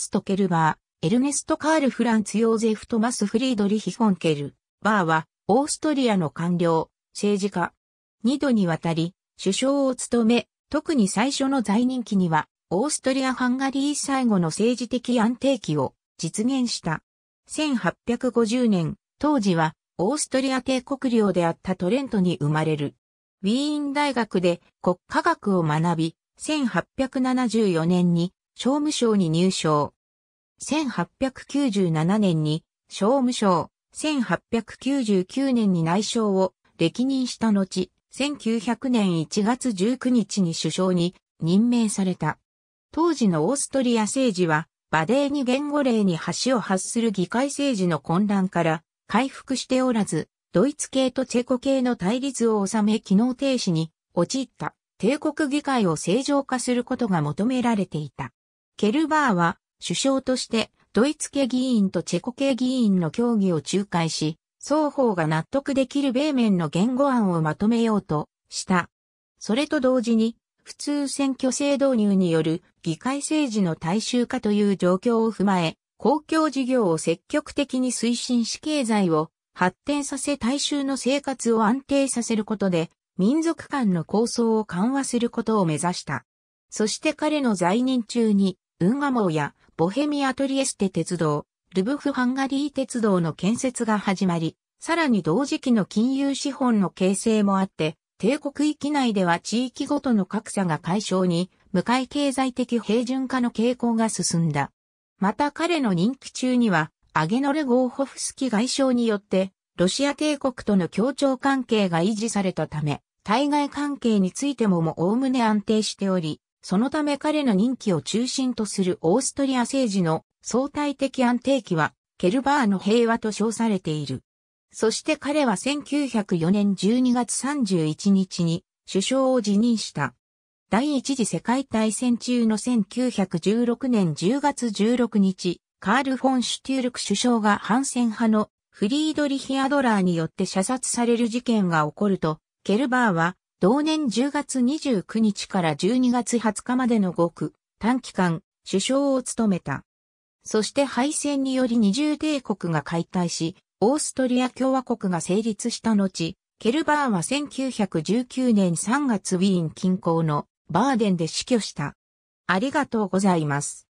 スト・ケルバー、エルネスト・カール・フランツ・ヨーゼフ・トマス・フリードリヒ・フォン・ケルバーは、オーストリアの官僚、政治家。二度にわたり、首相を務め、特に最初の在任期には、オーストリア・ハンガリー最後の政治的安定期を実現した。1850年、当時は、オーストリア帝国領であったトレントに生まれる。ウィーン大学で国家学を学び、1874年に商務省に入省。1897年に商務省、1899年に内省を歴任した後、1900年1月19日に首相に任命された。当時のオーストリア政治は、バデに言語例に橋を発する議会政治の混乱から回復しておらず、ドイツ系とチェコ系の対立を収め機能停止に陥った帝国議会を正常化することが求められていた。ケルバーは首相としてドイツ系議員とチェコ系議員の協議を仲介し、双方が納得できる米面の言語案をまとめようとした。それと同時に、普通選挙制導入による議会政治の大衆化という状況を踏まえ、公共事業を積極的に推進し経済を発展させ大衆の生活を安定させることで、民族間の構想を緩和することを目指した。そして彼の在任中に運河網やボヘミアトリエステ鉄道、ルブフハンガリー鉄道の建設が始まり、さらに同時期の金融資本の形成もあって、帝国域内では地域ごとの格差が解消に、向かい経済的平準化の傾向が進んだ。また彼の任期中には、アゲノル・ゴーホフスキ外相によって、ロシア帝国との協調関係が維持されたため、対外関係についてももおおむね安定しており、そのため彼の任期を中心とするオーストリア政治の相対的安定期は、ケルバーの平和と称されている。そして彼は1904年12月31日に首相を辞任した。第一次世界大戦中の1916年10月16日、カール・フォン・シュテュールク首相が反戦派のフリードリヒ・アドラーによって射殺される事件が起こると、ケルバーは同年10月29日から12月20日までの5区、短期間、首相を務めた。そして敗戦により二重帝国が解体し、オーストリア共和国が成立した後、ケルバーは1919年3月ウィーン近郊のバーデンで死去した。ありがとうございます。